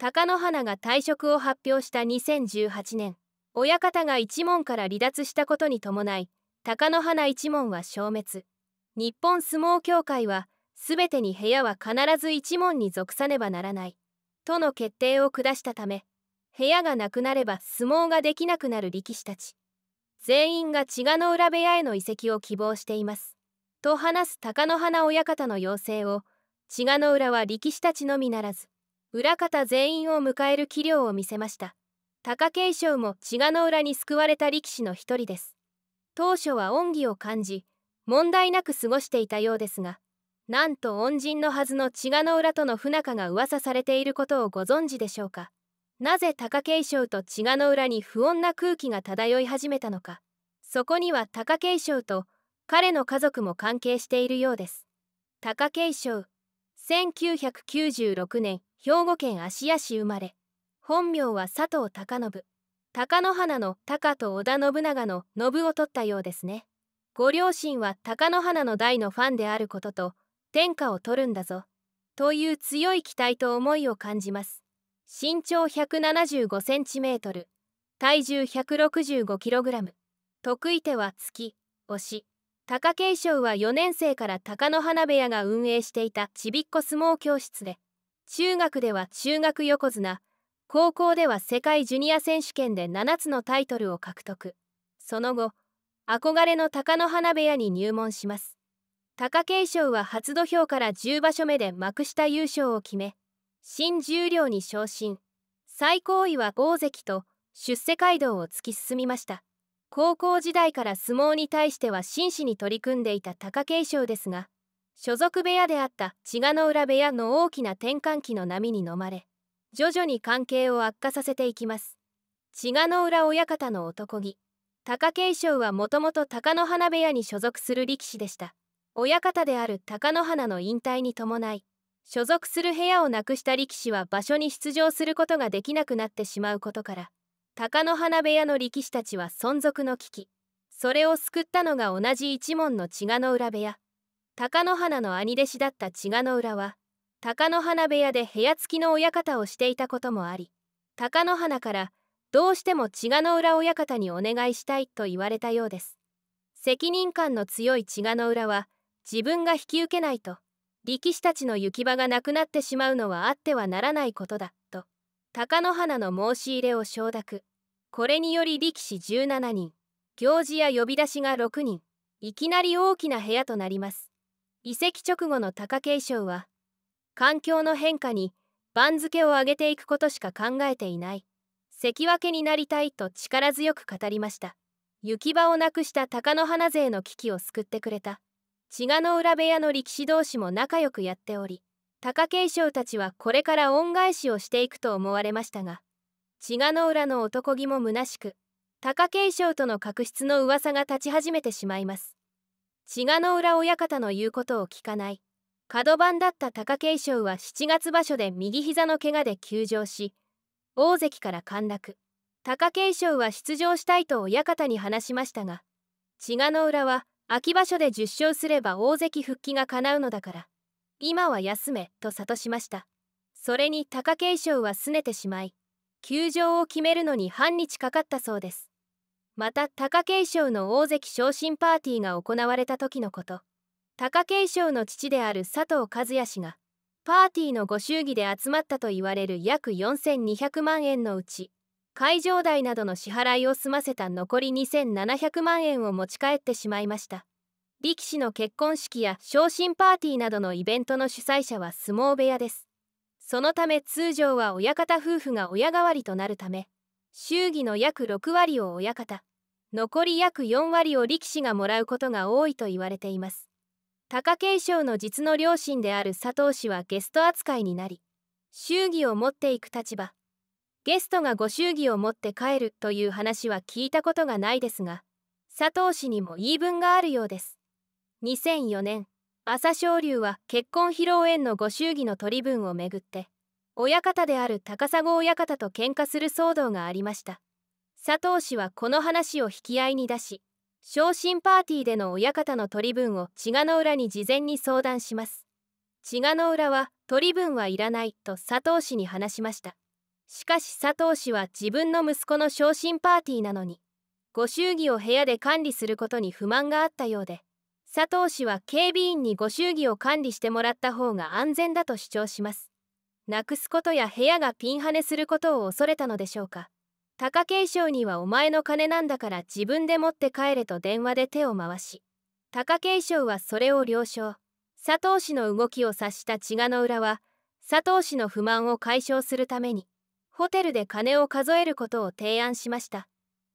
貴乃花が退職を発表した2018年親方が一門から離脱したことに伴い貴乃花一門は消滅日本相撲協会は全てに部屋は必ず一門に属さねばならないとの決定を下したため部屋がなくなれば相撲ができなくなる力士たち全員が千賀の浦部屋への移籍を希望していますと話す貴乃花親方の要請を千賀の浦は力士たちのみならず裏方全員を迎える器量を見せました貴景勝も茅ヶの浦に救われた力士の一人です当初は恩義を感じ問題なく過ごしていたようですがなんと恩人のはずの茅ヶの浦との不仲が噂されていることをご存知でしょうかなぜ貴景勝と茅ヶの浦に不穏な空気が漂い始めたのかそこには貴景勝と彼の家族も関係しているようです貴景勝1996年兵庫県芦屋市生まれ本名は佐藤隆信貴乃花の高と織田信長の信を取ったようですねご両親は貴乃花の大のファンであることと天下を取るんだぞという強い期待と思いを感じます身長 175cm 体重 165kg 得意手は月推し貴景勝は4年生から貴乃花部屋が運営していたちびっこ相撲教室で中学では中学横綱高校では世界ジュニア選手権で7つのタイトルを獲得その後憧れの貴乃花部屋に入門します貴景勝は初土俵から10場所目で幕下優勝を決め新十両に昇進最高位は大関と出世街道を突き進みました高校時代から相撲に対しては真摯に取り組んでいた貴景勝ですが所属部屋であった千賀の浦部屋の大きな転換期の波に飲まれ徐々に関係を悪化させていきます千賀の浦親方の男気貴景勝はもともと貴乃花部屋に所属する力士でした親方である貴乃花の引退に伴い所属する部屋をなくした力士は場所に出場することができなくなってしまうことから貴乃花部屋の力士たちは存続の危機それを救ったのが同じ一門の千賀の浦部屋貴乃花の兄弟子だった千賀の浦は貴乃花部屋で部屋付きの親方をしていたこともあり貴乃花からどうしても千賀の浦親方にお願いしたいと言われたようです責任感の強い千賀の浦は自分が引き受けないと力士たちの行き場がなくなってしまうのはあってはならないことだと貴乃花の申し入れを承諾これにより力士17人行事や呼び出しが6人いきなり大きな部屋となります移籍直後の貴景勝は環境の変化に番付を上げていくことしか考えていない関脇になりたいと力強く語りました行き場をなくした貴乃花勢の危機を救ってくれた千賀の浦部屋の力士同士も仲良くやっており貴景勝たちはこれから恩返しをしていくと思われましたが千賀の浦の男気も虚しく貴景勝との確執の噂が立ち始めてしまいます志賀の浦親方の言うことを聞かない角番だった貴景勝は7月場所で右膝の怪我で休場し大関から陥落貴景勝は出場したいと親方に話しましたが志賀の浦は秋場所で10勝すれば大関復帰が叶うのだから今は休めと諭しましたそれに貴景勝は拗ねてしまい休場を決めるのに半日かかったそうですまた貴景勝の大関昇進パーティーが行われた時のこと貴景勝の父である佐藤和也氏がパーティーのご祝儀で集まったと言われる約4200万円のうち会場代などの支払いを済ませた残り2700万円を持ち帰ってしまいました力士の結婚式や昇進パーティーなどのイベントの主催者は相撲部屋ですそのため通常は親方夫婦が親代わりとなるため祝儀の約6割を親方残り約4割を力士がもらうことが多いと言われています貴景勝の実の両親である佐藤氏はゲスト扱いになり祝儀を持っていく立場ゲストがご祝儀を持って帰るという話は聞いたことがないですが佐藤氏にも言い分があるようです2004年朝青龍は結婚披露宴のご祝儀の取り分をめぐって親方である高砂親方と喧嘩する騒動がありました佐藤氏はこの話を引き合いに出し昇進パーティーでの親方の取り分を千賀の浦に事前に相談します千賀の浦は取り分はいらないと佐藤氏に話しましたしかし佐藤氏は自分の息子の昇進パーティーなのにご祝儀を部屋で管理することに不満があったようで佐藤氏は警備員にご祝儀を管理してもらった方が安全だと主張しますなくすことや部屋がピンハネすることを恐れたのでしょうか貴景勝にはお前の金なんだから自分で持って帰れと電話で手を回し貴景勝はそれを了承佐藤氏の動きを察した千賀の浦は佐藤氏の不満を解消するためにホテルで金を数えることを提案しました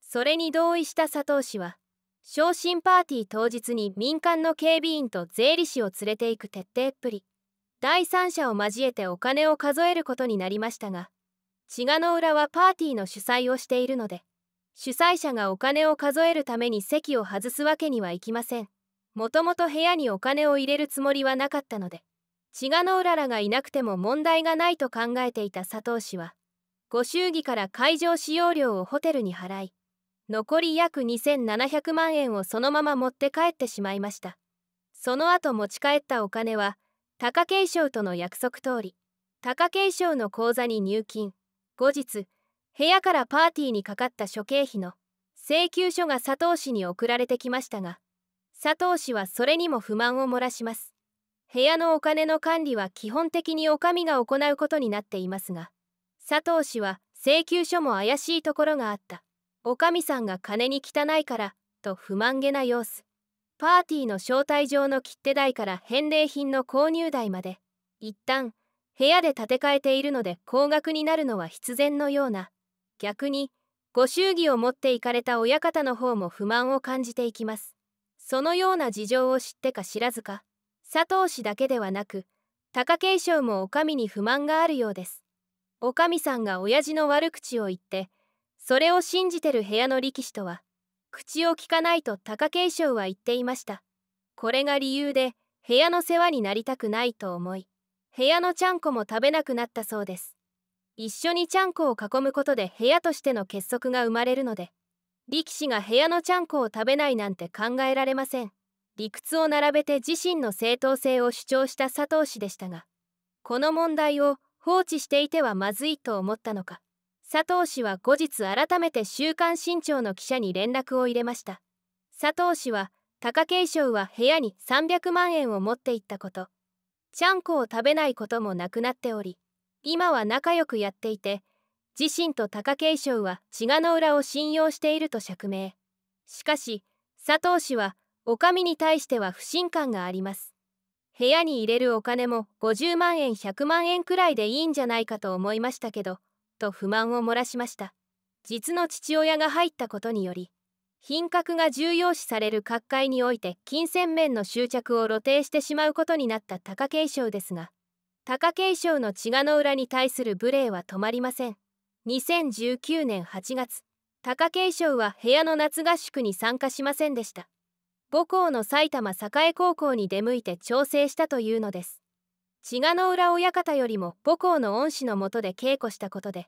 それに同意した佐藤氏は昇進パーティー当日に民間の警備員と税理士を連れていく徹底っぷり第三者を交えてお金を数えることになりましたが茅ヶの浦はパーティーの主催をしているので主催者がお金を数えるために席を外すわけにはいきませんもともと部屋にお金を入れるつもりはなかったので茅ヶの浦らがいなくても問題がないと考えていた佐藤氏はご祝儀から会場使用料をホテルに払い残り約2700万円をそのまま持って帰ってしまいましたその後持ち帰ったお金は貴景勝との約束通り貴景勝の口座に入金後日部屋からパーティーにかかった処刑費の請求書が佐藤氏に送られてきましたが佐藤氏はそれにも不満を漏らします部屋のお金の管理は基本的に女将が行うことになっていますが佐藤氏は請求書も怪しいところがあった女将さんが金に汚いからと不満げな様子パーティーの招待状の切手代から返礼品の購入代まで一旦部屋で建て替えているので高額になるのは必然のような逆にご祝儀を持っていかれた親方の方も不満を感じていきますそのような事情を知ってか知らずか佐藤氏だけではなく貴景勝も女将に不満があるようです女将さんが親父の悪口を言ってそれを信じてる部屋の力士とは口をきかないと貴景勝は言っていましたこれが理由で部屋の世話になりたくないと思い部屋のちゃんこも食べなくなったそうです一緒にちゃんこを囲むことで部屋としての結束が生まれるので力士が部屋のちゃんこを食べないなんて考えられません理屈を並べて自身の正当性を主張した佐藤氏でしたがこの問題を放置していてはまずいと思ったのか佐藤氏は後日改めて「週刊新潮」の記者に連絡を入れました佐藤氏は貴景勝は部屋に300万円を持っていったことちゃんこを食べないこともなくなっており今は仲良くやっていて自身と貴景勝は志賀の裏を信用していると釈明しかし佐藤氏は女将に対しては不信感があります部屋に入れるお金も50万円100万円くらいでいいんじゃないかと思いましたけどと不満を漏らしました実の父親が入ったことにより品格が重要視される各界において金銭面の執着を露呈してしまうことになった貴景勝ですが貴景勝の血がの裏に対する無礼は止まりません2019年8月貴景勝は部屋の夏合宿に参加しませんでした母校の埼玉栄高校に出向いて調整したというのです茅賀の浦親方よりも母校の恩師のもとで稽古したことで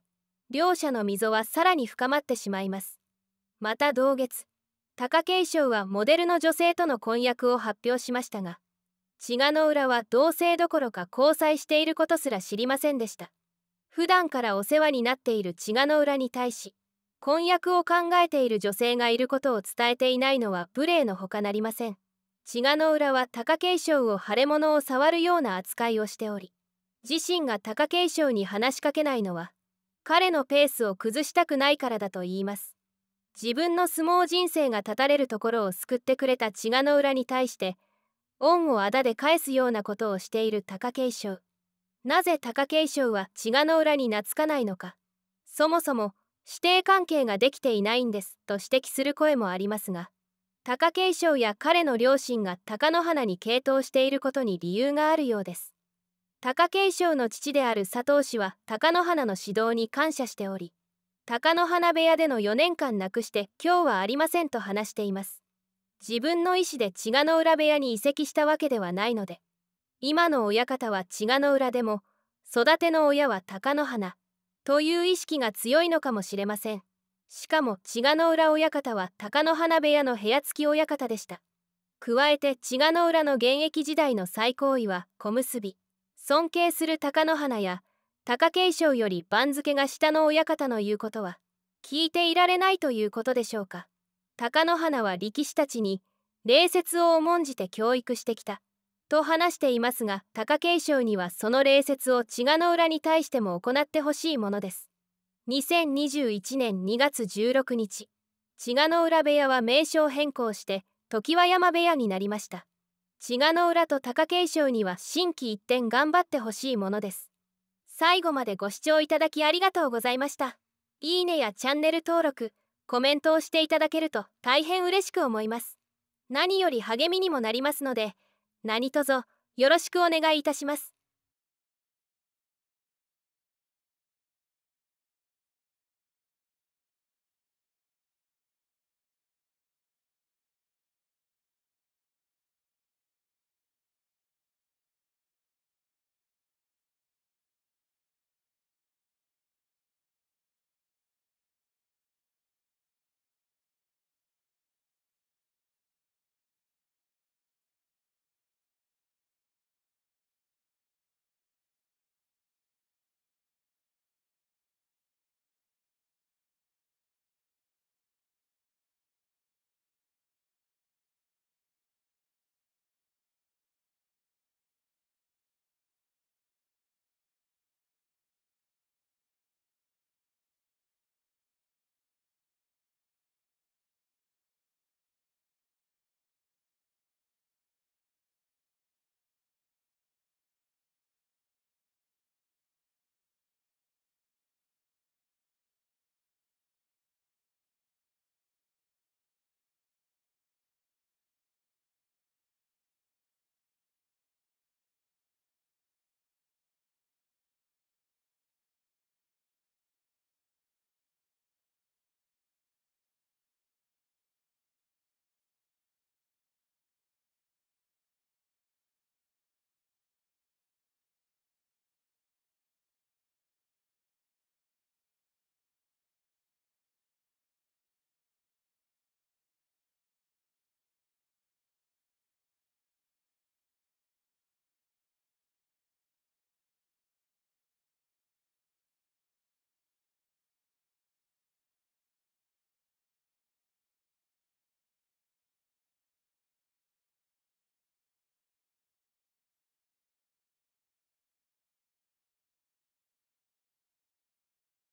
両者の溝はさらに深まってしまいますまた同月貴景勝はモデルの女性との婚約を発表しましたが茅賀の浦は同性どころか交際していることすら知りませんでした普段からお世話になっている茅賀の浦に対し婚約を考えている女性がいることを伝えていないのは無礼のほかなりません志賀の浦は貴景勝を腫れ物を触るような扱いをしており自身が貴景勝に話しかけないのは彼のペースを崩したくないからだと言います自分の相撲人生が絶たれるところを救ってくれた千賀の浦に対して恩をあだで返すようなことをしている貴景勝なぜ貴景勝は千賀の浦に懐かないのかそもそも師弟関係ができていないんですと指摘する声もありますが貴景勝や彼の両親が貴乃花に傾倒していることに理由があるようです貴景勝の父である佐藤氏は貴乃花の指導に感謝しており貴乃花部屋での4年間なくして今日はありませんと話しています自分の意思で千賀の浦部屋に移籍したわけではないので今の親方は千賀の浦でも育ての親は貴乃花という意識が強いのかもしれませんしかも千賀の浦親方は貴乃花部屋の部屋付き親方でした加えて千賀の浦の現役時代の最高位は小結尊敬する貴乃花や貴景勝より番付が下の親方の言うことは聞いていられないということでしょうか貴乃花は力士たちに礼節を重んじて教育してきたと話していますが貴景勝にはその礼節を千賀の浦に対しても行ってほしいものです2021年2月16日千賀の浦部屋は名称変更して常盤山部屋になりました千賀の浦と貴景勝には心機一転頑張ってほしいものです最後までご視聴いただきありがとうございましたいいねやチャンネル登録コメントをしていただけると大変嬉しく思います何より励みにもなりますので何卒よろしくお願いいたします